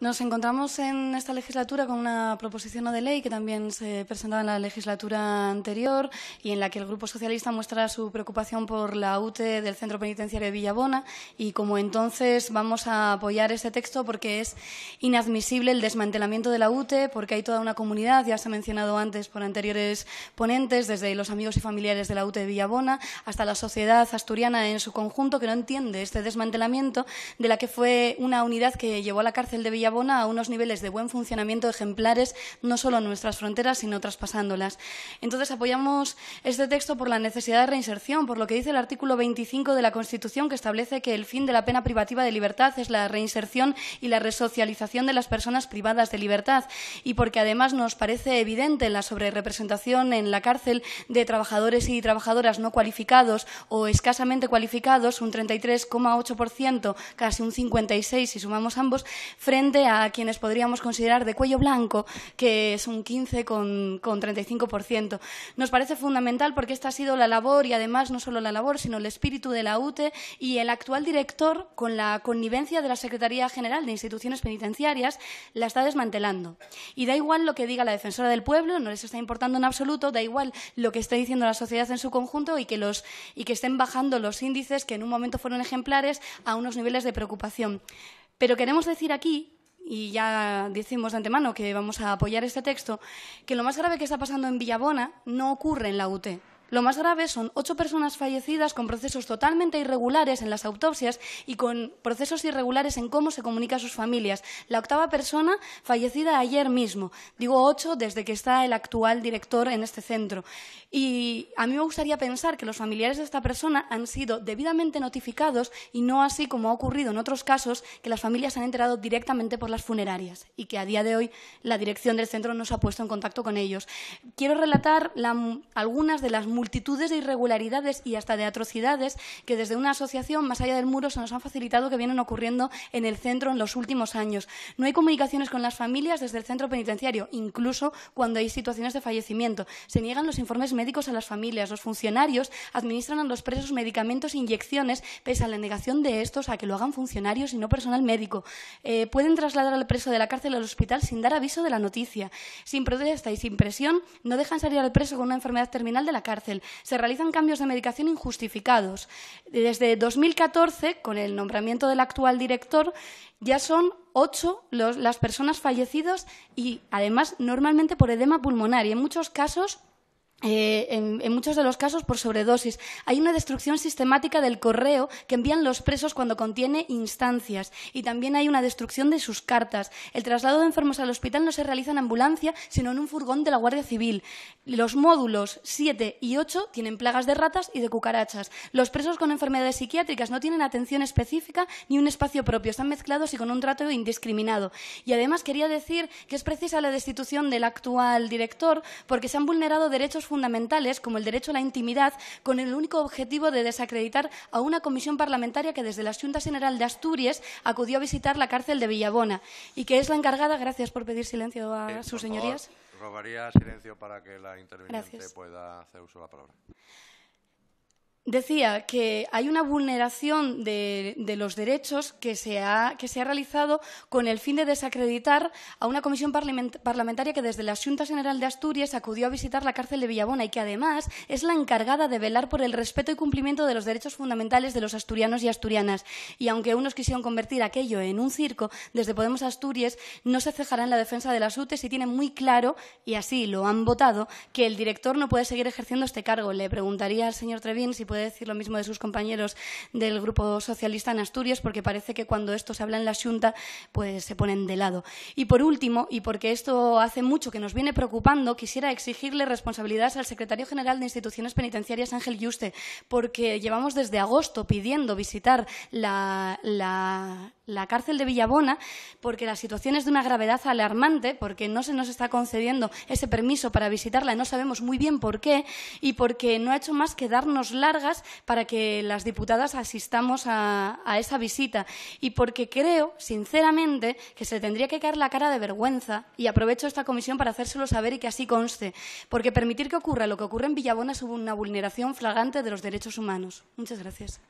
Nos encontramos en esta legislatura con una proposición de ley que también se presentaba en la legislatura anterior y en la que el Grupo Socialista muestra su preocupación por la UTE del Centro Penitenciario de Villabona y como entonces vamos a apoyar este texto porque es inadmisible el desmantelamiento de la UTE porque hay toda una comunidad, ya se ha mencionado antes por anteriores ponentes, desde los amigos y familiares de la UTE de Villabona hasta la sociedad asturiana en su conjunto que no entiende este desmantelamiento de la que fue una unidad que llevó a la cárcel de Villabona abona a unos niveles de buen funcionamiento ejemplares no solo en nuestras fronteras, sino traspasándolas. Entonces, apoyamos este texto por la necesidad de reinserción, por lo que dice el artículo 25 de la Constitución, que establece que el fin de la pena privativa de libertad es la reinserción y la resocialización de las personas privadas de libertad, y porque además nos parece evidente la sobrerepresentación en la cárcel de trabajadores y trabajadoras no cualificados o escasamente cualificados, un 33,8%, casi un 56% si sumamos ambos, frente a quienes podríamos considerar de cuello blanco, que es un 15,35%. Nos parece fundamental porque esta ha sido la labor y además no solo la labor, sino el espíritu de la UTE y el actual director, con la connivencia de la Secretaría General de Instituciones Penitenciarias, la está desmantelando. Y da igual lo que diga la defensora del pueblo, no les está importando en absoluto, da igual lo que esté diciendo la sociedad en su conjunto y que, los, y que estén bajando los índices que en un momento fueron ejemplares a unos niveles de preocupación. Pero queremos decir aquí y ya decimos de antemano que vamos a apoyar este texto, que lo más grave que está pasando en Villabona no ocurre en la UT. Lo más grave son ocho personas fallecidas con procesos totalmente irregulares en las autopsias y con procesos irregulares en cómo se comunica a sus familias. La octava persona fallecida ayer mismo. Digo ocho desde que está el actual director en este centro. Y a mí me gustaría pensar que los familiares de esta persona han sido debidamente notificados y no así como ha ocurrido en otros casos que las familias han enterado directamente por las funerarias y que a día de hoy la dirección del centro no se ha puesto en contacto con ellos. Quiero relatar algunas de las multitudes de irregularidades y hasta de atrocidades que desde una asociación más allá del muro se nos han facilitado que vienen ocurriendo en el centro en los últimos años. No hay comunicaciones con las familias desde el centro penitenciario, incluso cuando hay situaciones de fallecimiento. Se niegan los informes médicos a las familias. Los funcionarios administran a los presos medicamentos e inyecciones, pese a la negación de estos a que lo hagan funcionarios y no personal médico. Eh, pueden trasladar al preso de la cárcel al hospital sin dar aviso de la noticia. Sin protesta y sin presión, no dejan salir al preso con una enfermedad terminal de la cárcel. Se realizan cambios de medicación injustificados. Desde 2014, con el nombramiento del actual director, ya son ocho las personas fallecidas y además normalmente por edema pulmonar y en muchos casos eh, en, muchos de los casos por sobredosis. Hay una destrucción sistemática del correo que envían los presos cuando contiene instancias y también hay una destrucción de sus cartas. El traslado de enfermos al hospital no se realiza en ambulancia, sino en un furgón de la Guardia Civil. Los módulos 7 y 8 tienen plagas de ratas y de cucarachas. Los presos con enfermedades psiquiátricas no tienen atención específica ni un espacio propio. Están mezclados y con un trato indiscriminado. Y además quería decir que es precisa la destitución del actual director porque se han vulnerado derechos fundamentales como el derecho a la intimidad con el único objetivo de desacreditar a una comisión parlamentaria que desde la Junta General de Asturias acudió a visitar la cárcel de Villabona y que es la encargada, gracias por pedir silencio a eh, sus señorías. silencio para que la interviniente pueda hacer uso la palabra. Decía que hay una vulneración de, los derechos que se, ha, que se, ha, realizado con el fin de desacreditar a una comisión parlamentaria que desde la Junta General de Asturias acudió a visitar la cárcel de Villabona y que además es la encargada de velar por el respeto y cumplimiento de los derechos fundamentales de los asturianos y asturianas. Y aunque unos quisieron convertir aquello en un circo, desde Podemos Asturias no se cejará en la defensa de las UTES y tiene muy claro, y así lo han votado, que el director no puede seguir ejerciendo este cargo. Le preguntaría al señor Trevín si puede decir lo mismo de sus compañeros del Grupo Socialista en Asturias, porque parece que cuando esto se habla en la Junta, pues se ponen de lado. Y por último, y porque esto hace mucho que nos viene preocupando, quisiera exigirle responsabilidades al secretario general de Instituciones Penitenciarias, Ángel Yuste, porque llevamos desde agosto pidiendo visitar la la cárcel de Villabona porque la situación es de una gravedad alarmante, porque no se nos está concediendo ese permiso para visitarla, y no sabemos muy bien por qué y porque no ha hecho más que darnos largas para que las diputadas asistamos a, a esa visita y porque creo, sinceramente, que se tendría que caer la cara de vergüenza y aprovecho esta comisión para hacérselo saber y que así conste, porque permitir que ocurra lo que ocurre en Villabona es una vulneración flagrante de los derechos humanos. Muchas gracias.